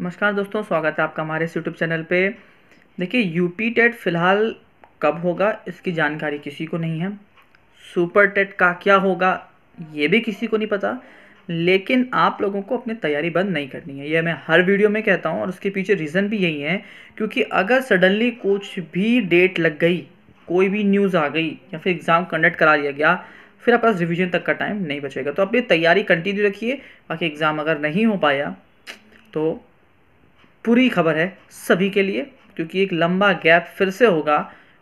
नमस्कार दोस्तों स्वागत है आपका हमारे इस यूट्यूब चैनल पे देखिए यूपी टेट फ़िलहाल कब होगा इसकी जानकारी किसी को नहीं है सुपर टेट का क्या होगा ये भी किसी को नहीं पता लेकिन आप लोगों को अपनी तैयारी बंद नहीं करनी है यह मैं हर वीडियो में कहता हूँ और उसके पीछे रीज़न भी यही है क्योंकि अगर सडनली कुछ भी डेट लग गई कोई भी न्यूज़ आ गई या फिर एग्ज़ाम कंडक्ट करा लिया गया फिर आपके पास रिविजन तक का टाइम नहीं बचेगा तो अपनी तैयारी कंटिन्यू रखिए बाकी एग्ज़ाम अगर नहीं हो पाया तो पूरी खबर है सभी के लिए क्योंकि एक लंबा गैप फिर से होगा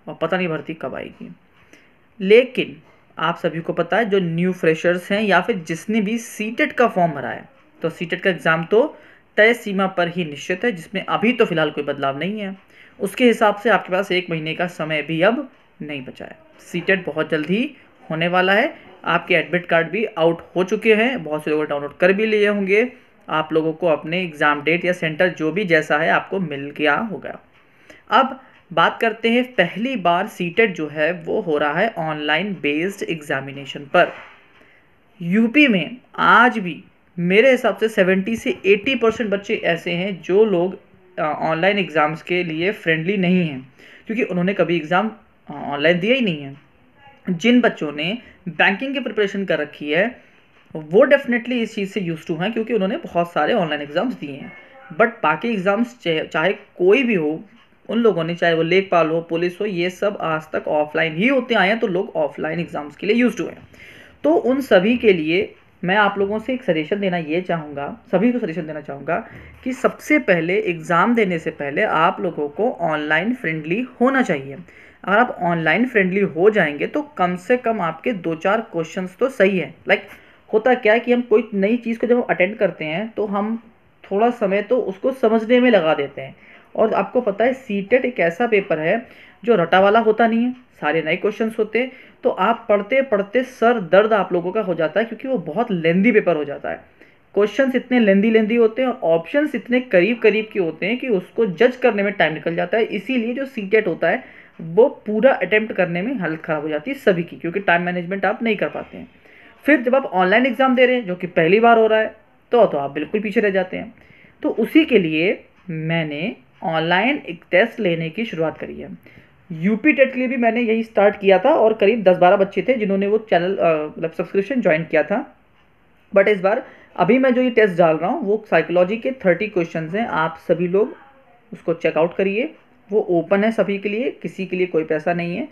और पता नहीं भर्ती कब आएगी लेकिन आप सभी को पता है जो न्यू फ्रेशर्स हैं या फिर जिसने भी सीटेट e का फॉर्म भरा है तो सीटेट e का एग्ज़ाम तो तय सीमा पर ही निश्चित है जिसमें अभी तो फिलहाल कोई बदलाव नहीं है उसके हिसाब से आपके पास एक महीने का समय भी अब नहीं बचा है सीटेट e बहुत जल्द ही होने वाला है आपके एडमिट कार्ड भी आउट हो चुके हैं बहुत से लोग डाउनलोड कर भी लिए होंगे आप लोगों को अपने एग्ज़ाम डेट या सेंटर जो भी जैसा है आपको मिल गया होगा अब बात करते हैं पहली बार सीटेट जो है वो हो रहा है ऑनलाइन बेस्ड एग्ज़ामिनेशन पर यूपी में आज भी मेरे हिसाब से 70 से 80 परसेंट बच्चे ऐसे हैं जो लोग ऑनलाइन एग्ज़ाम्स के लिए फ्रेंडली नहीं हैं क्योंकि उन्होंने कभी एग्ज़ाम ऑनलाइन दिया ही नहीं है जिन बच्चों ने बैंकिंग की प्रिपरेशन कर रखी है वो डेफिनेटली इस चीज़ से यूज टू हैं क्योंकि उन्होंने बहुत सारे ऑनलाइन एग्ज़ाम्स दिए हैं बट बाकी एग्ज़ाम्स चाहे कोई भी हो उन लोगों ने चाहे वो लेखपाल हो पुलिस हो ये सब आज तक ऑफलाइन ही होते आए हैं तो लोग ऑफलाइन एग्ज़ाम्स के लिए यूज टू हैं तो उन सभी के लिए मैं आप लोगों से एक सजेशन देना ये चाहूँगा सभी को सजेशन देना चाहूँगा कि सबसे पहले एग्ज़ाम देने से पहले आप लोगों को ऑनलाइन फ्रेंडली होना चाहिए अगर आप ऑनलाइन फ्रेंडली हो जाएंगे तो कम से कम आपके दो चार क्वेश्चंस तो सही है लाइक like, होता क्या है कि हम कोई नई चीज़ को जब हम अटेंड करते हैं तो हम थोड़ा समय तो उसको समझने में लगा देते हैं और आपको पता है सी टेट एक ऐसा पेपर है जो रटा वाला होता नहीं है सारे नए क्वेश्चन होते हैं तो आप पढ़ते पढ़ते सर दर्द आप लोगों का हो जाता है क्योंकि वो बहुत लेंदी पेपर हो जाता है क्वेश्चंस इतने लेंदी लेंदी होते हैं और ऑप्शंस इतने करीब करीब के होते हैं कि उसको जज करने में टाइम निकल जाता है इसीलिए जो सी टेट होता है वो पूरा अटैम्प्ट करने में हालत ख़राब हो जाती है सभी की क्योंकि टाइम मैनेजमेंट आप नहीं कर पाते हैं फिर जब आप ऑनलाइन एग्ज़ाम दे रहे हैं जो कि पहली बार हो रहा है तो तो आप बिल्कुल पीछे रह जाते हैं तो उसी के लिए मैंने ऑनलाइन एक टेस्ट लेने की शुरुआत करी है यूपी टेट के लिए भी मैंने यही स्टार्ट किया था और करीब दस बारह बच्चे थे जिन्होंने वो चैनल मतलब सब्सक्रिप्शन ज्वाइन किया था बट इस बार अभी मैं जो ये टेस्ट डाल रहा हूँ वो साइकोलॉजी के थर्टी क्वेश्चन हैं आप सभी लोग उसको चेकआउट करिए वो ओपन है सभी के लिए किसी के लिए कोई पैसा नहीं है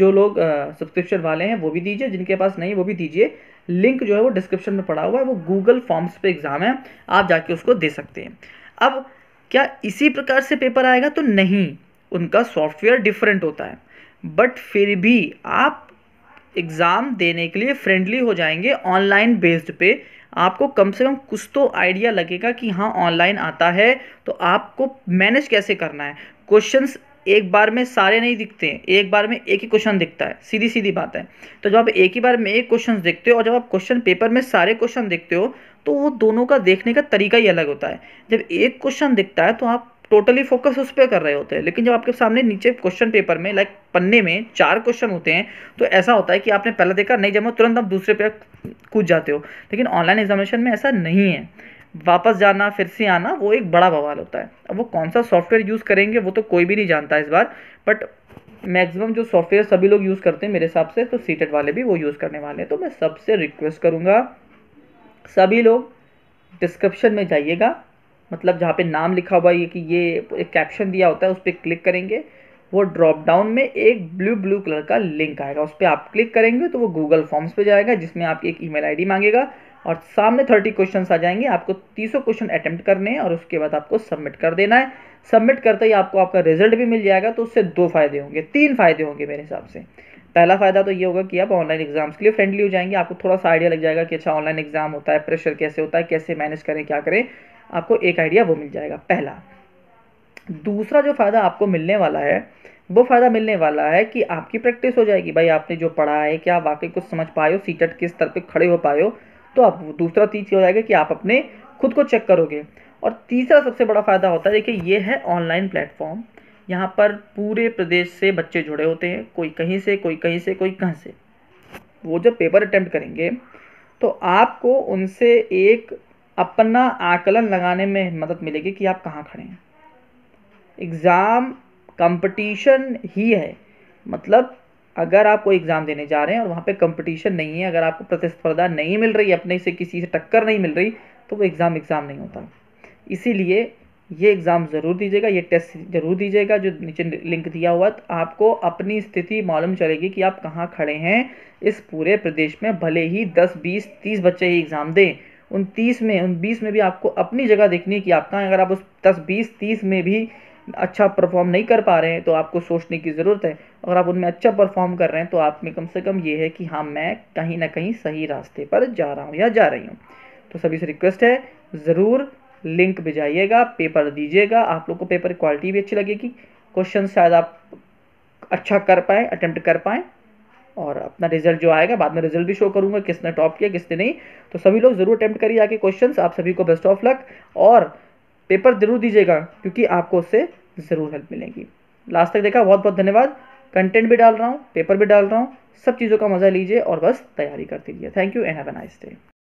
जो लोग सब्सक्रिप्शन वाले हैं वो भी दीजिए जिनके पास नहीं वो भी दीजिए लिंक जो है वो डिस्क्रिप्शन में पड़ा हुआ है वो गूगल फॉर्म्स पे एग्ज़ाम है आप जाके उसको दे सकते हैं अब क्या इसी प्रकार से पेपर आएगा तो नहीं उनका सॉफ्टवेयर डिफरेंट होता है बट फिर भी आप एग्ज़ाम देने के लिए फ्रेंडली हो जाएंगे ऑनलाइन बेस्ड पे आपको कम से कम कुछ तो आइडिया लगेगा कि हाँ ऑनलाइन आता है तो आपको मैनेज कैसे करना है क्वेश्चंस एक बार में सारे नहीं दिखते हैं एक बार में एक ही क्वेश्चन दिखता है सीधी सीधी बात है तो जब आप एक ही बार में एक क्वेश्चन देखते हो और जब आप क्वेश्चन पेपर में सारे क्वेश्चन देखते हो तो वो दोनों का देखने का तरीका ही अलग होता है जब एक क्वेश्चन दिखता है तो आप टोटली फोकस उस पर कर रहे होते हैं लेकिन जब आपके सामने नीचे क्वेश्चन पेपर में लाइक पन्ने में चार क्वेश्चन होते हैं तो ऐसा होता है कि आपने पहला देखा नहीं जमा तुरंत आप दूसरे पे कूद जाते हो लेकिन ऑनलाइन एग्जामिनेशन में ऐसा नहीं है वापस जाना फिर से आना वो एक बड़ा बवाल होता है अब वो कौन सा सॉफ्टवेयर यूज़ करेंगे वो तो कोई भी नहीं जानता इस बार बट मैक्सिमम जो सॉफ्टवेयर सभी लोग यूज़ करते हैं मेरे हिसाब से तो सीटेड वाले भी वो यूज़ करने वाले हैं तो मैं सबसे रिक्वेस्ट करूँगा सभी लोग डिस्क्रिप्शन में जाइएगा मतलब जहाँ पे नाम लिखा हुआ है कि ये एक कैप्शन दिया होता है उस पर क्लिक करेंगे वो ड्रॉप डाउन में एक ब्लू ब्लू कलर का लिंक आएगा उस पर आप क्लिक करेंगे तो वो गूगल फॉर्म्स पे जाएगा जिसमें आपकी एक ईमेल आईडी मांगेगा और सामने थर्टी क्वेश्चन आ जाएंगे आपको तीसों क्वेश्चन अटैम्प्ट करने हैं और उसके बाद आपको सबमिट कर देना है सबमिट करते ही आपको आपका रिजल्ट भी मिल जाएगा तो उससे दो फायदे होंगे तीन फायदे होंगे मेरे हिसाब से पहला फ़ायदा तो ये होगा कि आप ऑनलाइन एग्जाम्स के लिए फ्रेंडली हो जाएंगे आपको थोड़ा सा आइडिया लग जाएगा कि अच्छा ऑनलाइन एग्जाम होता है प्रेशर कैसे होता है कैसे मैनेज करें क्या करें आपको एक आइडिया वो मिल जाएगा पहला दूसरा जो फ़ायदा आपको मिलने वाला है वो फ़ायदा मिलने वाला है कि आपकी प्रैक्टिस हो जाएगी भाई आपने जो पढ़ा है क्या वाकई कुछ समझ पाए हो सीटेट e किस स्तर पर खड़े हो पाए हो तो आप दूसरा चीज़ हो जाएगा कि आप अपने खुद को चेक करोगे और तीसरा सबसे बड़ा फ़ायदा होता है देखिए ये है ऑनलाइन प्लेटफॉर्म यहाँ पर पूरे प्रदेश से बच्चे जुड़े होते हैं कोई कहीं से कोई कहीं से कोई कहाँ से वो जब पेपर अटैम्प्ट करेंगे तो आपको उनसे एक अपना आकलन लगाने में मदद मिलेगी कि आप कहाँ खड़े हैं एग्ज़ाम कंपटीशन ही है मतलब अगर आप कोई एग्ज़ाम देने जा रहे हैं और वहाँ पे कंपटीशन नहीं है अगर आपको प्रतिस्पर्धा नहीं मिल रही अपने से किसी से टक्कर नहीं मिल रही तो वो एग्ज़ाम एग्ज़ाम नहीं होता इसीलिए ये एग्ज़ाम ज़रूर दीजिएगा ये टेस्ट ज़रूर दीजिएगा जो नीचे लिंक दिया हुआ तो आपको अपनी स्थिति मालूम चलेगी कि आप कहाँ खड़े हैं इस पूरे प्रदेश में भले ही दस बीस तीस बच्चे ही एग्ज़ाम दें उन तीस में उन बीस में भी आपको अपनी जगह देखनी है कि आप कहाँ अगर आप उस दस बीस तीस में भी अच्छा परफॉर्म नहीं कर पा रहे हैं तो आपको सोचने की ज़रूरत है अगर आप उनमें अच्छा परफॉर्म कर रहे हैं तो आप में कम से कम ये है कि हाँ मैं कहीं ना कहीं सही रास्ते पर जा रहा हूँ या जा रही हूँ तो सभी से रिक्वेस्ट है ज़रूर लिंक भिजाइएगा पेपर दीजिएगा आप लोग को पेपर क्वालिटी भी अच्छी लगेगी क्वेश्चन शायद आप अच्छा कर पाएँ अटैम्प्ट कर पाएँ और अपना रिजल्ट जो आएगा बाद में रिजल्ट भी शो करूंगा किसने टॉप किया किसने नहीं तो सभी लोग ज़रूर अटैम्प्ट करिए आके क्वेश्चंस आप सभी को बेस्ट ऑफ लक और पेपर ज़रूर दीजिएगा क्योंकि आपको उससे ज़रूर हेल्प मिलेगी लास्ट तक देखा बहुत बहुत धन्यवाद कंटेंट भी डाल रहा हूँ पेपर भी डाल रहा हूँ सब चीज़ों का मज़ा लीजिए और बस तैयारी करते रहिए thank you and have a nice day